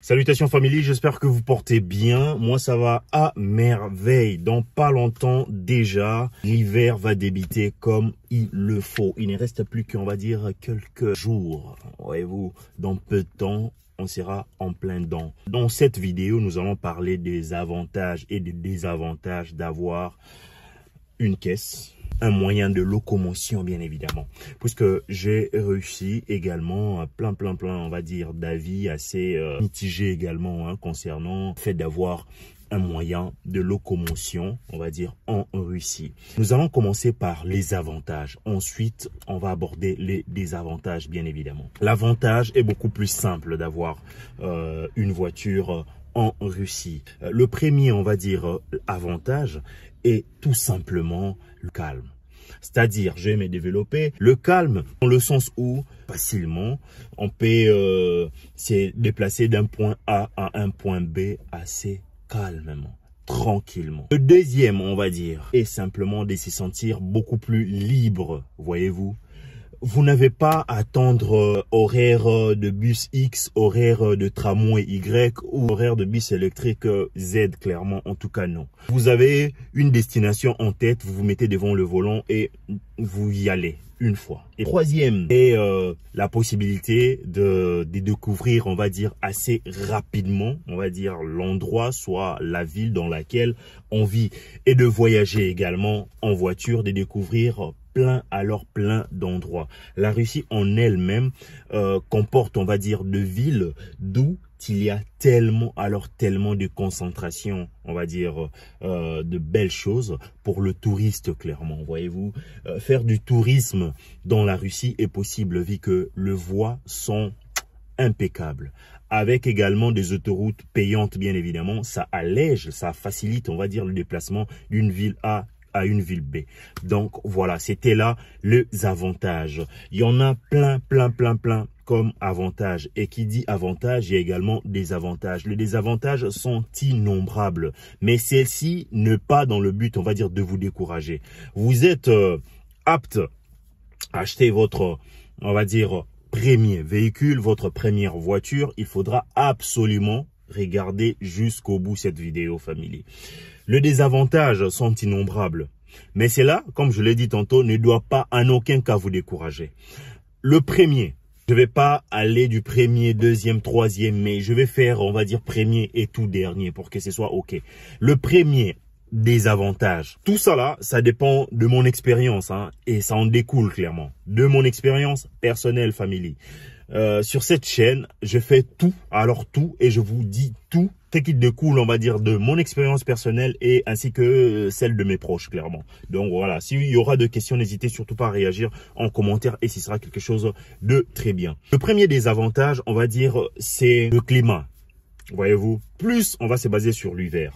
Salutations famille, j'espère que vous portez bien. Moi ça va à merveille. Dans pas longtemps déjà, l'hiver va débiter comme il le faut. Il ne reste plus qu'on va dire quelques jours. Voyez-vous, dans peu de temps, on sera en plein dedans. Dans cette vidéo, nous allons parler des avantages et des désavantages d'avoir une caisse un moyen de locomotion, bien évidemment. Puisque j'ai réussi également euh, plein, plein, plein, on va dire, d'avis assez euh, mitigé également hein, concernant fait d'avoir un moyen de locomotion, on va dire, en Russie. Nous allons commencer par les avantages. Ensuite, on va aborder les désavantages, bien évidemment. L'avantage est beaucoup plus simple d'avoir euh, une voiture en Russie. Le premier, on va dire, avantage et tout simplement le calme. C'est-à-dire, je vais me développer le calme dans le sens où facilement on peut euh, se déplacer d'un point A à un point B assez calmement tranquillement. Le deuxième, on va dire, est simplement de se sentir beaucoup plus libre, voyez-vous vous n'avez pas à attendre euh, horaire euh, de bus X, horaire euh, de tramway Y ou horaire de bus électrique Z, clairement. En tout cas, non. Vous avez une destination en tête, vous vous mettez devant le volant et vous y allez une fois. Et troisième est la possibilité de, découvrir, on va dire, assez rapidement, on va dire, l'endroit, soit la ville dans laquelle on vit, et de voyager également en voiture, de découvrir plein, alors plein d'endroits. La Russie en elle-même euh, comporte, on va dire, de villes d'où il y a tellement, alors tellement de concentration, on va dire, euh, de belles choses pour le touriste, clairement. Voyez-vous, euh, faire du tourisme dans la Russie est possible, vu que le voies sont impeccables. Avec également des autoroutes payantes, bien évidemment, ça allège, ça facilite, on va dire, le déplacement d'une ville à une ville B. Donc voilà, c'était là les avantages. Il y en a plein, plein, plein, plein comme avantage. Et qui dit avantage, il y a également des avantages. Les désavantages sont innombrables, mais celle-ci n'est pas dans le but, on va dire, de vous décourager. Vous êtes euh, apte à acheter votre, on va dire, premier véhicule, votre première voiture. Il faudra absolument Regardez jusqu'au bout cette vidéo, famille. Les désavantages sont innombrables. Mais cela, comme je l'ai dit tantôt, ne doit pas en aucun cas vous décourager. Le premier, je ne vais pas aller du premier, deuxième, troisième, mais je vais faire, on va dire, premier et tout dernier pour que ce soit OK. Le premier désavantage. Tout cela, ça dépend de mon expérience hein, et ça en découle clairement. De mon expérience personnelle, famille. Euh, sur cette chaîne, je fais tout, alors tout, et je vous dis tout ce de cool, on va dire, de mon expérience personnelle et ainsi que euh, celle de mes proches, clairement. Donc voilà, s'il y aura de questions, n'hésitez surtout pas à réagir en commentaire et ce sera quelque chose de très bien. Le premier des avantages, on va dire, c'est le climat. Voyez-vous, plus on va se baser sur l'hiver.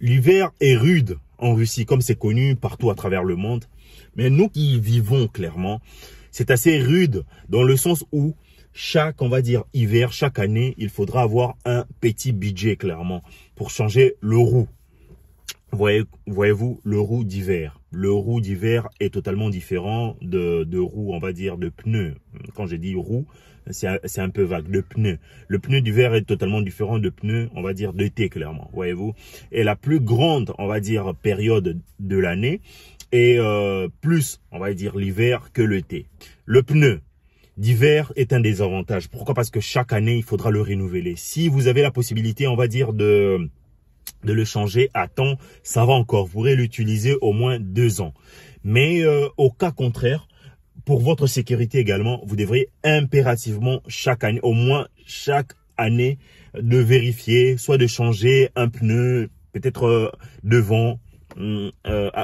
L'hiver est rude en Russie, comme c'est connu partout à travers le monde. Mais nous qui vivons clairement, c'est assez rude dans le sens où chaque, on va dire, hiver, chaque année, il faudra avoir un petit budget, clairement, pour changer le roue. Voyez, vous le roue d'hiver. Le roue d'hiver est totalement différent de, de roue, on va dire, de pneu. Quand j'ai dit roue, c'est un, peu vague. De pneu. Le pneu d'hiver est totalement différent de pneu, on va dire, d'été, clairement. Voyez-vous. Et la plus grande, on va dire, période de l'année, et euh, plus, on va dire, l'hiver que l'été. Le pneu d'hiver est un désavantage. Pourquoi Parce que chaque année, il faudra le renouveler. Si vous avez la possibilité, on va dire, de de le changer à temps, ça va encore. Vous pourrez l'utiliser au moins deux ans. Mais euh, au cas contraire, pour votre sécurité également, vous devrez impérativement chaque année, au moins chaque année, de vérifier, soit de changer un pneu, peut-être euh, devant,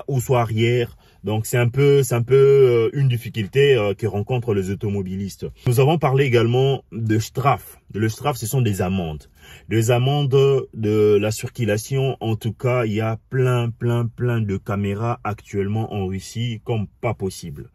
ou soit arrière Donc c'est un peu, c'est un peu euh, une difficulté euh, que rencontrent les automobilistes. Nous avons parlé également de strafe Le straf ce sont des amendes. Des amendes de la circulation. En tout cas, il y a plein, plein, plein de caméras actuellement en Russie comme pas possible.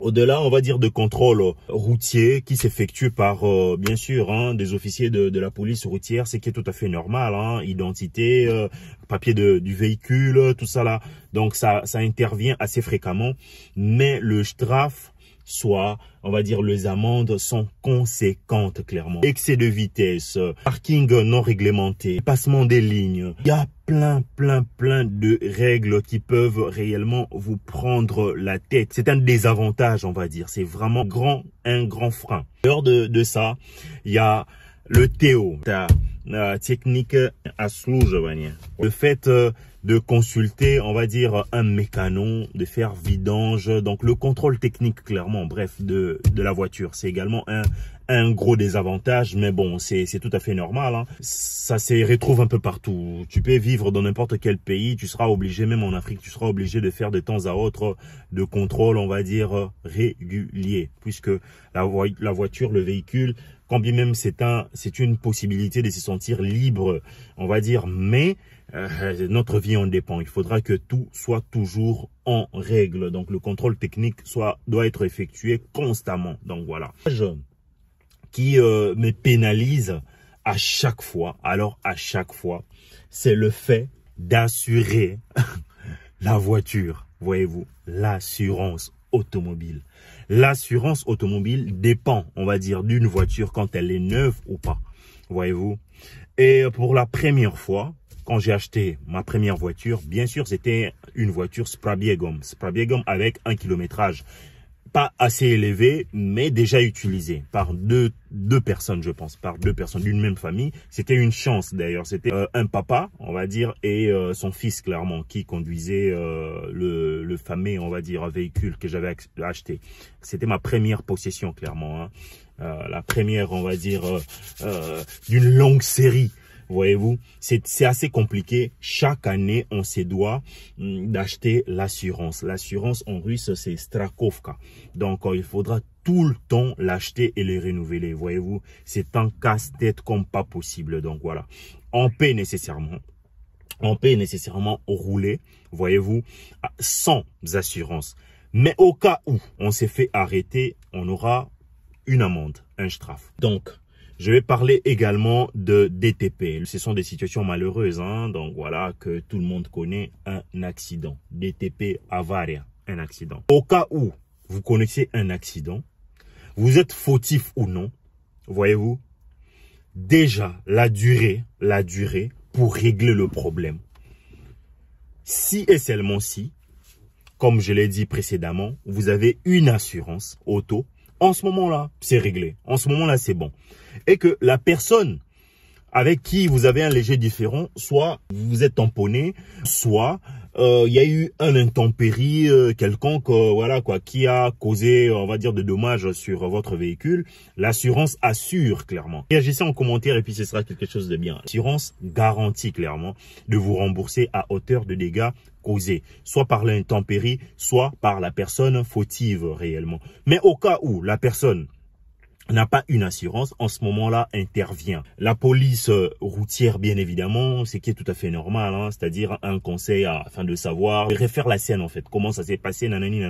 Au-delà, on va dire, de contrôle routier qui s'effectue par, euh, bien sûr, hein, des officiers de, la police routière, ce qui est tout à fait normal, hein, identité, euh, papier de, du véhicule, tout ça là. Donc ça, ça intervient assez fréquemment. Mais le strafe soit, on va dire, les amendes sont conséquentes, clairement. Excès de vitesse, parking non réglementé, passement des lignes. Il y a plein, plein, plein de règles qui peuvent réellement vous prendre la tête. C'est un désavantage, on va dire. C'est vraiment grand, un grand frein. Lors de, de ça, il y a le Théo. Euh, technique à sous обслуживания. Le fait euh, de consulter, on va dire, un mécanon, de faire vidange, donc le contrôle technique, clairement, bref, de, de la voiture. C'est également un, un gros désavantage, mais bon, c'est tout à fait normal. Hein. Ça se retrouve un peu partout. Tu peux vivre dans n'importe quel pays, tu seras obligé, même en Afrique, tu seras obligé de faire de temps à autre de contrôle, on va dire, régulier, puisque la, la voiture, le véhicule, quand même c'est un, c'est une possibilité de libre, on va dire, mais euh, notre vie en dépend. Il faudra que tout soit toujours en règle. Donc le contrôle technique soit, doit être effectué constamment. Donc voilà. Qui euh, me pénalise à chaque fois, alors à chaque fois, c'est le fait d'assurer la voiture. Voyez-vous, l'assurance automobile. L'assurance automobile dépend, on va dire, d'une voiture quand elle est neuve ou pas. Voyez-vous Et pour la première fois, quand j'ai acheté ma première voiture, bien sûr, c'était une voiture Sprabiegom. Sprabiegom avec un kilométrage pas assez élevé, mais déjà utilisé par deux, personnes, je pense, par deux personnes d'une même famille. C'était une chance d'ailleurs. C'était euh, un papa, on va dire, et euh, son fils, clairement, qui conduisait euh, le, le fameux, on va dire, véhicule que j'avais acheté. C'était ma première possession, clairement. Hein. la première, on va dire, d'une longue série Voyez-vous, c'est assez compliqué. Chaque année, on se doit hum, d'acheter l'assurance. L'assurance en russe, c'est Strakovka. Donc, euh, il faudra tout le temps l'acheter et le renouveler. Voyez-vous, c'est un casse-tête comme pas possible. Donc, voilà. On paix nécessairement. On paie nécessairement roulé, voyez-vous, sans assurance. Mais au cas où on s'est fait arrêter, on aura une amende, un strafe. Donc, je vais parler également de DTP. Ce sont des situations malheureuses, hein. donc voilà, que tout le monde connaît, un accident. DTP, avaria, un accident. Au cas où vous connaissez un accident, vous êtes fautif ou non, voyez-vous, déjà la durée, la durée pour régler le problème. Si et seulement si, comme je l'ai dit précédemment, vous avez une assurance auto en ce moment-là, c'est réglé. En ce moment-là, c'est bon. Et que la personne avec qui vous avez un léger différent, soit vous vous êtes tamponné, soit euh, il y a eu un intempérie euh, quelconque, euh, voilà quoi, qui a causé, on va dire, de dommages sur votre véhicule. L'assurance assure clairement. Réagissez en commentaire et puis ce sera quelque chose de bien. L'assurance garantit clairement de vous rembourser à hauteur de dégâts causé soit par l'intempérie, soit par la personne fautive réellement. Mais au cas où la personne n'a pas une assurance, en ce moment-là intervient. La police euh, routière, bien évidemment, ce qui est tout à fait normal, hein, c'est-à-dire un conseil afin de savoir, refaire la scène en fait, comment ça s'est passé, nanani,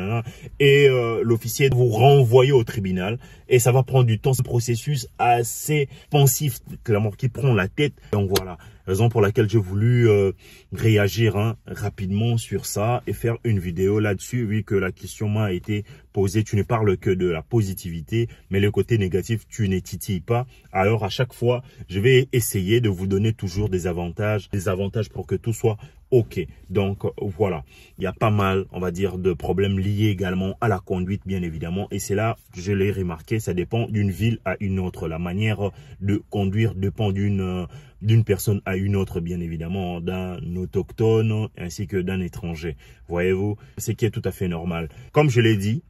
et euh, l'officier vous renvoyer au tribunal, et ça va prendre du temps, ce processus assez pensif, clairement, qui prend la tête, donc voilà. Raison pour laquelle j'ai voulu euh, réagir hein, rapidement sur ça et faire une vidéo là-dessus, vu que la question m'a été posée. Tu ne parles que de la positivité, mais le côté négatif, tu ne titilles pas. Alors à chaque fois, je vais essayer de vous donner toujours des avantages, des avantages pour que tout soit OK. Donc voilà, il y a pas mal, on va dire, de problèmes liés également à la conduite, bien évidemment. Et c'est là, je l'ai remarqué, ça dépend d'une ville à une autre. La manière de conduire dépend d'une euh, d'une personne à une autre, bien évidemment, d'un autochtone ainsi que d'un étranger. Voyez-vous, ce qui est tout à fait normal. Comme je l'ai dit,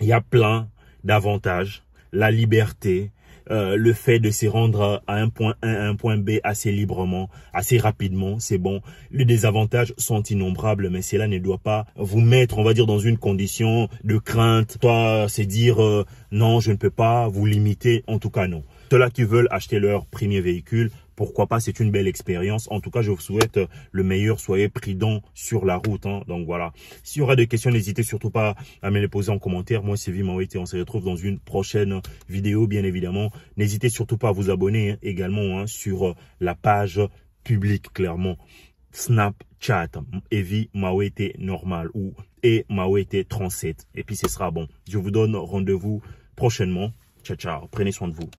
il y a plein d'avantages. La liberté, euh, le fait de se rendre à un point A un point B assez librement, assez rapidement, c'est bon. Les désavantages sont innombrables, mais cela ne doit pas vous mettre, on va dire, dans une condition de crainte. Toi, c'est dire euh, non, je ne peux pas vous limiter. En tout cas, non. Ceux-là qui veulent acheter leur premier véhicule, pourquoi pas, c'est une belle expérience. En tout cas, je vous souhaite euh, le meilleur, soyez prudents sur la route. Hein. Donc voilà, s'il y aura des questions, n'hésitez surtout pas à me les poser en commentaire. Moi, c'est Vimawit et on se retrouve dans une prochaine vidéo, bien évidemment. N'hésitez surtout pas à vous abonner hein, également hein, sur euh, la page publique, clairement. Snapchat, Evi Mawete normal ou e Mawete 37. Et puis ce sera bon. Je vous donne rendez-vous prochainement. Ciao, ciao. Prenez soin de vous.